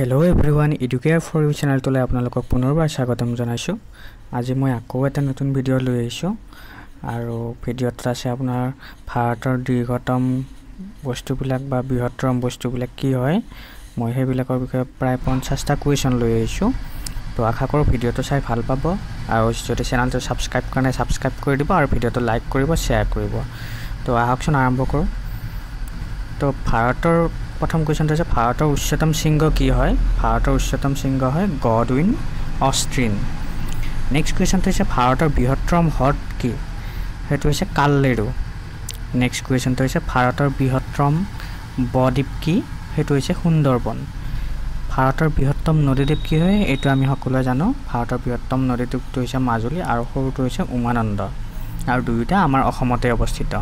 hello' everyone educare for you চেনেলটোলৈ আপোনালোকক পুনৰবাৰ স্বাগতম জনাইছোঁ আজি মই আকৌ এটা নতুন ভিডিঅ' লৈ আহিছোঁ আৰু ভিডিঅ'টোত আছে আপোনাৰ ভাৰতৰ দীৰ্ঘতম বস্তুবিলাক বা বৃহত্তম বস্তুবিলাক কি হয় মই সেইবিলাকৰ বিষয়ে প্ৰায় পঞ্চাছটা কুৱেশ্যন লৈ আহিছোঁ তো আশা কৰোঁ ভিডিঅ'টো চাই ভাল পাব আৰু যদি চেনেলটো ছাবস্ক্ৰাইব কৰা নাই ছাবস্ক্ৰাইব কৰি দিব আৰু ভিডিঅ'টো লাইক কৰিব শ্বেয়াৰ কৰিব তো আহকচোন আৰম্ভ কৰোঁ তো ভাৰতৰ প্ৰথম কুৱেশ্যনটো হৈছে ভাৰতৰ উচ্চতম শৃংগ কি হয় ভাৰতৰ উচ্চতম শৃংগ হয় গডউইন অষ্ট্ৰিন নেক্সট কুৱেশ্যনটো হৈছে ভাৰতৰ বৃহত্তম হ্ৰদ কি সেইটো হৈছে কাল্লেৰু নেক্সট কুৱেশ্যনটো হৈছে ভাৰতৰ বৃহত্তম বদ্বীপ কি সেইটো হৈছে সুন্দৰবন ভাৰতৰ বৃহত্তম নদীদ্বীপ কি হয় এইটো আমি সকলোৱে জানো ভাৰতৰ বৃহত্তম নদীদ্বীপটো হৈছে মাজুলী আৰু সৰুটো হৈছে উমানন্দ আৰু দুয়োটা আমাৰ অসমতে অৱস্থিত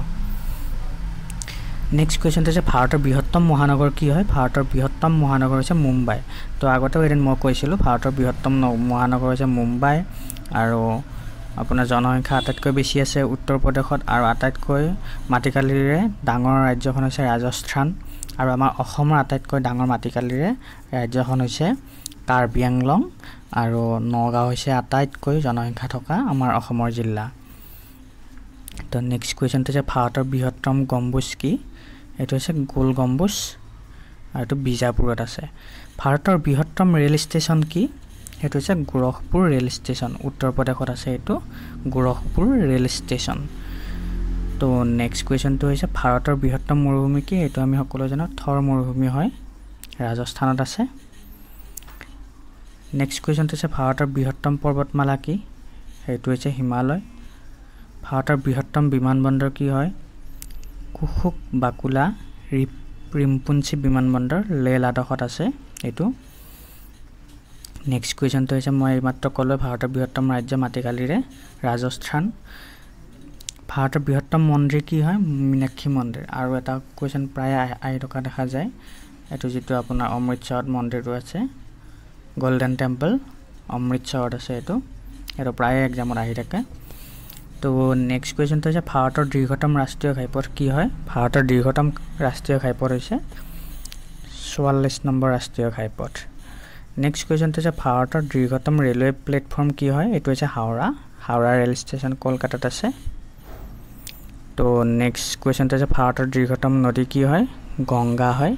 নেক্সট কুৱেশ্যনটো হৈছে ভাৰতৰ বৃহত্তম মহানগৰ কি হয় ভাৰতৰ বৃহত্তম মহানগৰ হৈছে মুম্বাই তো আগতেও এদিন মই কৈছিলোঁ ভাৰতৰ বৃহত্তম মহানগৰ হৈছে মুম্বাই আৰু আপোনাৰ জনসংখ্যা আটাইতকৈ বেছি আছে উত্তৰ প্ৰদেশত আৰু আটাইতকৈ মাটিকালিৰে ডাঙৰ ৰাজ্যখন হৈছে ৰাজস্থান আৰু আমাৰ অসমৰ আটাইতকৈ ডাঙৰ মাটিকালিৰে ৰাজ্যখন হৈছে কাৰ্বি আংলং আৰু নগাঁও হৈছে আটাইতকৈ জনসংখ্যা থকা আমাৰ অসমৰ জিলা তো নেক্সট কুৱেশ্যনটো হৈছে ভাৰতৰ বৃহত্তম গম্বুজ কি এইটো হৈছে গোল গম্বুজ আৰু এইটো বিজাপুৰত আছে ভাৰতৰ বৃহত্তম ৰে'ল ষ্টেচন কি সেইটো হৈছে গোৰখপুৰ ৰে'ল ষ্টেচন উত্তৰ প্ৰদেশত আছে এইটো গোৰখপুৰ ৰে'ল ষ্টেচন তো নেক্সট কুৱেশ্যনটো হৈছে ভাৰতৰ বৃহত্তম মৰুভূমি কি এইটো আমি সকলোৱে জানো থৰ মৰুভূমি হয় ৰাজস্থানত আছে নেক্সট কুৱেশ্যনটো হৈছে ভাৰতৰ বৃহত্তম পৰ্বতমালা কি সেইটো হৈছে হিমালয় ভাৰতৰ বৃহত্তম বিমান বন্দৰ কি হয় কুশুক বাকুলা ৰিম্পুঞ্চি বিমানবন্দৰ লে লাডাখত আছে এইটো নেক্সট কুৱেশ্যনটো হৈছে মই এইমাত্ৰ ক'লোৱে ভাৰতৰ বৃহত্তম ৰাজ্য মাটিকালিৰে ৰাজস্থান ভাৰতৰ বৃহত্তম মন্দিৰ কি হয় মীনাক্ষী মন্দিৰ আৰু এটা কুৱেশ্যন প্ৰায় আহি থকা দেখা যায় এইটো যিটো আপোনাৰ অমৃতসৰত মন্দিৰটো আছে গ'ল্ডেন টেম্পল অমৃতসৰত আছে এইটো এইটো প্ৰায়ে একজামত আহি থাকে তো নেক্সট কুৱেশ্যনটো হৈছে ভাৰতৰ দীৰ্ঘতম ৰাষ্ট্ৰীয় ঘাইপথ কি হয় ভাৰতৰ দীৰ্ঘতম ৰাষ্ট্ৰীয় ঘাইপথ হৈছে চৌৱাল্লিছ নম্বৰ ৰাষ্ট্ৰীয় ঘাইপথ নেক্সট কুৱেশ্যনটো হৈছে ভাৰতৰ দীৰ্ঘতম ৰেলৱে প্লেটফৰ্ম কি হয় এইটো হৈছে হাওৰা হাওৰা ৰেল ষ্টেচন কলকাতাত আছে তো নেক্সট কুৱেশ্যনটো হৈছে ভাৰতৰ দীৰ্ঘতম নদী কি হয় গংগা হয়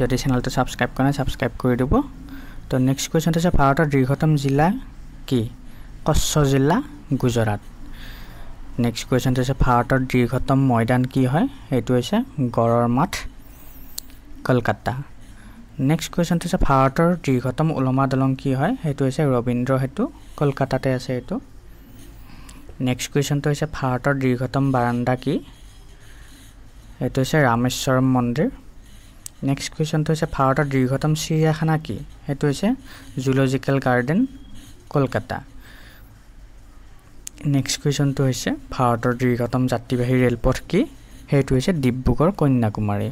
যদি চেনেলটো ছাবস্ক্ৰাইব কৰা নাই ছাবস্ক্ৰাইব কৰি দিব তো নেক্সট কুৱেশ্যনটো হৈছে ভাৰতৰ দীৰ্ঘতম জিলা কি কচ্ছ জিলা গুজৰাট নেক্সট কুৱেশ্যনটো হৈছে ভাৰতৰ দীৰ্ঘতম মৈদান কি হয় সেইটো হৈছে গড়ৰ মাঠ কলকাতা নেক্সট কুৱেশ্যনটো হৈছে ভাৰতৰ দীৰ্ঘতম ওলমা দলং কি হয় সেইটো হৈছে ৰবীন্দ্ৰ সেতু কলকাতাতে আছে এইটো নেক্সট কুৱেশ্যনটো হৈছে ভাৰতৰ দীৰ্ঘতম বাৰাণ্ডা কি এইটো হৈছে ৰামেশ্বৰম মন্দিৰ নেক্সট কুৱেশ্যনটো হৈছে ভাৰতৰ দীৰ্ঘতম চিৰিয়াখানা কি সেইটো হৈছে জুলজিকেল গাৰ্ডেন কলকাতা নেক্সট কুৱেশ্যনটো হৈছে ভাৰতৰ দীৰ্ঘতম যাত্ৰীবাহী ৰে'লপথ কি সেইটো হৈছে ডিব্ৰুগড় কন্যাকুমাৰী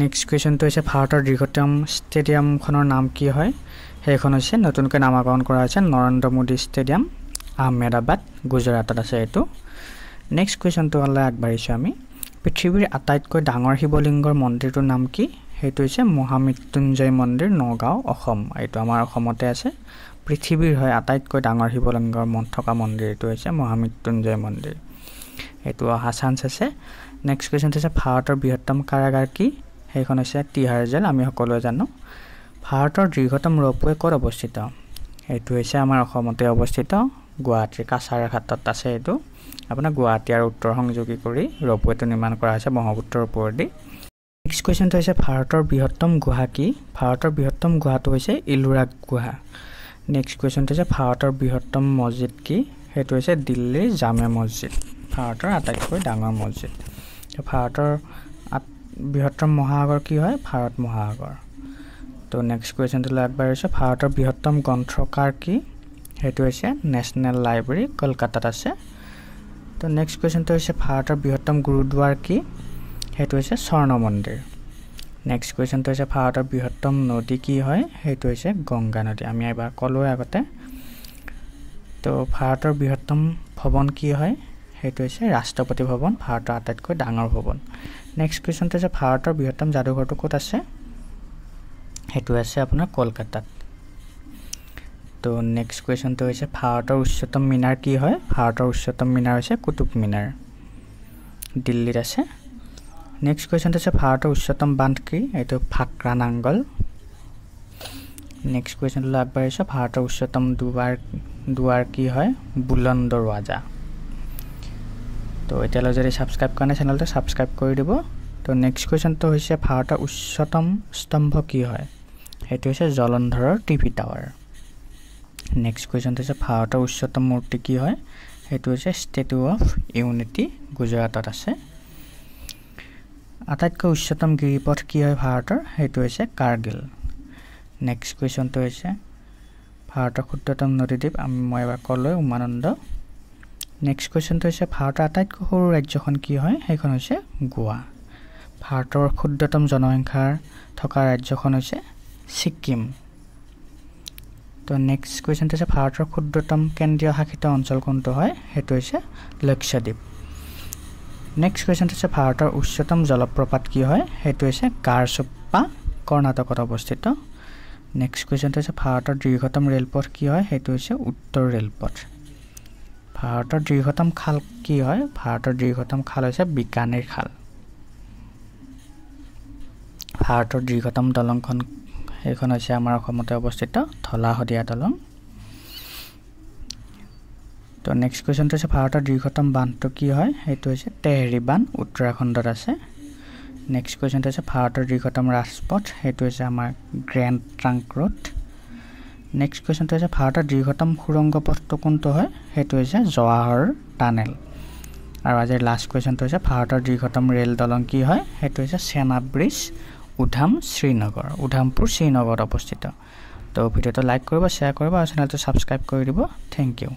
নেক্সট কুৱেশ্যনটো হৈছে ভাৰতৰ দীৰ্ঘতম ষ্টেডিয়ামখনৰ নাম কি হয় সেইখন হৈছে নতুনকৈ নামাকৰণ কৰা হৈছে নৰেন্দ্ৰ মোদী ষ্টেডিয়াম আহমেদাবাদ গুজৰাটত আছে এইটো নেক্সট কুৱেশ্যনটো হ'লে আগবাঢ়িছোঁ আমি পৃথিৱীৰ আটাইতকৈ ডাঙৰ শিৱলিংগৰ মন্দিৰটোৰ নাম কি সেইটো হৈছে মহামৃত্যুঞ্জয় মন্দিৰ নগাঁও অসম এইটো আমাৰ অসমতে আছে পৃথিৱীৰ হয় আটাইতকৈ ডাঙৰ শিৱলিংগৰ মন থকা মন্দিৰ এইটো হৈছে মহামৃত্যুঞ্জয় মন্দিৰ সেইটো অহা চান্স আছে নেক্সট কুৱেশ্যনটো হৈছে ভাৰতৰ বৃহত্তম কাৰাগাৰ কি সেইখন হৈছে তিহাৰ জেল আমি সকলোৱে জানো ভাৰতৰ দীৰ্ঘতম ৰপৱে ক'ত অৱস্থিত এইটো হৈছে আমাৰ অসমতে অৱস্থিত গুৱাহাটীৰ কাছাৰ ঘাটত আছে এইটো আপোনাৰ গুৱাহাটী আৰু উত্তৰ সংযোগী কৰি ৰপৱেটো নিৰ্মাণ কৰা হৈছে ব্ৰহ্মপুত্ৰৰ দি নেক্সট কুৱেশ্যনটো হৈছে ভাৰতৰ বৃহত্তম গুহা কি ভাৰতৰ বৃহত্তম গুহাটো হৈছে ইলোৰাগ গুহা নেক্সট কুৱেশ্যনটো হৈছে ভাৰতৰ বৃহত্তম মছজিদ কি সেইটো হৈছে দিল্লীৰ জামে মছজিদ ভাৰতৰ আটাইতকৈ ডাঙৰ মছজিদ ভাৰতৰ বৃহত্তম মহাসাগৰ কি হয় ভাৰত মহাসাগৰ তো নেক্সট কুৱেশ্যনটোলৈ আগবাঢ়িছোঁ ভাৰতৰ বৃহত্তম গ্ৰন্থকাৰ কি সেইটো হৈছে নেশ্যনেল লাইব্ৰেৰী কলকাতাত আছে তো নেক্সট কুৱেশ্যনটো হৈছে ভাৰতৰ বৃহত্তম গুৰুদ্বাৰ কি সেইটো হৈছে স্বৰ্ণ মন্দিৰ নেক্সট কুৱেশ্যনটো হৈছে ভাৰতৰ বৃহত্তম নদী কি হয় সেইটো হৈছে গংগা নদী আমি এবাৰ ক'লোৱে আগতে তো ভাৰতৰ বৃহত্তম ভৱন কি হয় সেইটো হৈছে ৰাষ্ট্ৰপতি ভৱন ভাৰতৰ আটাইতকৈ ডাঙৰ ভৱন নেক্সট কুৱেশ্যনটো হৈছে ভাৰতৰ বৃহত্তম যাদুঘৰটো ক'ত আছে সেইটো আছে আপোনাৰ কলকাতাত তো নেক্সট কুৱেশ্যনটো হৈছে ভাৰতৰ উচ্চতম মিনাৰ কি হয় ভাৰতৰ উচ্চতম মিনাৰ হৈছে কুটুব মিনাৰ দিল্লীত আছে নেক্সট কুৱেশ্যনটো হৈছে ভাৰতৰ উচ্চতম বান্ধ কি এইটো ফাকৰা নাংগল নেক্সট কুৱেশ্যনটোলৈ আগবাঢ়িছোঁ ভাৰতৰ উচ্চতম দুৱাৰ দুৱাৰ কি হয় বুলন্দ ৰাজা তো এতিয়ালৈ যদি ছাবস্ক্ৰাইব কৰা নাই চেনেলটো ছাবস্ক্ৰাইব কৰি দিব তো নেক্সট কুৱেশ্যনটো হৈছে ভাৰতৰ উচ্চতম স্তম্ভ কি হয় সেইটো হৈছে জলন্ধৰৰ টিভি টাৱাৰ নেক্সট কুৱেশ্যনটো হৈছে ভাৰতৰ উচ্চতম মূৰ্তি কি হয় সেইটো হৈছে ষ্টেচু অফ ইউনিটি গুজৰাটত আছে আটাইতকৈ উচ্চতম গিৰিপথ কি হয় ভাৰতৰ সেইটো হৈছে কাৰ্গিল নেক্সট কুৱেশ্যনটো হৈছে ভাৰতৰ ক্ষুদ্ৰতম নদীদ্বীপ আমি মই এবাৰ ক'লোৱে উমানন্দ নেক্সট কুৱেশ্যনটো হৈছে ভাৰতৰ আটাইতকৈ সৰু ৰাজ্যখন কি হয় সেইখন হৈছে গোৱা ভাৰতৰ ক্ষুদ্ৰতম জনসংখ্যাৰ থকা ৰাজ্যখন হৈছে ছিকিম তো নেক্সট কুৱেশ্যনটো হৈছে ভাৰতৰ ক্ষুদ্ৰতম কেন্দ্ৰীয় শাসিত অঞ্চল কোনটো হয় সেইটো হৈছে লক্ষদ্বীপ নেক্সট কুৱেশ্যনটো হৈছে ভাৰতৰ উচ্চতম জলপ্ৰপাত কি হয় সেইটো হৈছে কাৰচুপ্পা কৰ্ণাটকত অৱস্থিত নেক্সট কুৱেশ্যনটো হৈছে ভাৰতৰ দীৰ্ঘতম ৰে'লপথ কি হয় সেইটো হৈছে উত্তৰ ৰে'লপথ ভাৰতৰ দীৰ্ঘতম খাল কি হয় ভাৰতৰ দীৰ্ঘতম খাল হৈছে বিকানেৰ খাল ভাৰতৰ দীৰ্ঘতম দলংখন সেইখন হৈছে আমাৰ অসমতে অৱস্থিত ধলা শদিয়া দলং তো নেক্সট কুৱেশ্যনটো হৈছে ভাৰতৰ দীৰ্ঘতম বান্ধটো কি হয় সেইটো হৈছে তেহেৰী বান্ধ উত্তৰাখণ্ডত আছে নেক্সট কুৱেশ্যনটো হৈছে ভাৰতৰ দীৰ্ঘতম ৰাজপথ সেইটো হৈছে আমাৰ গ্ৰেণ্ড ট্ৰাংক ৰোড নেক্সট কুৱেশ্যনটো হৈছে ভাৰতৰ দীৰ্ঘতম সুৰংগ পথটো কোনটো হয় সেইটো হৈছে জৱাহৰ টানেল আৰু আজিৰ লাষ্ট কুৱেশ্যনটো হৈছে ভাৰতৰ দীৰ্ঘতম ৰে'ল দলং কি হয় সেইটো হৈছে চেনা ব্ৰিজ উধাম শ্ৰীনগৰ উধামপুৰ শ্ৰীনগৰত অৱস্থিত তো ভিডিঅ'টো লাইক কৰিব শ্বেয়াৰ কৰিব আৰু চেনেলটো ছাবস্ক্ৰাইব কৰি দিব থেংক ইউ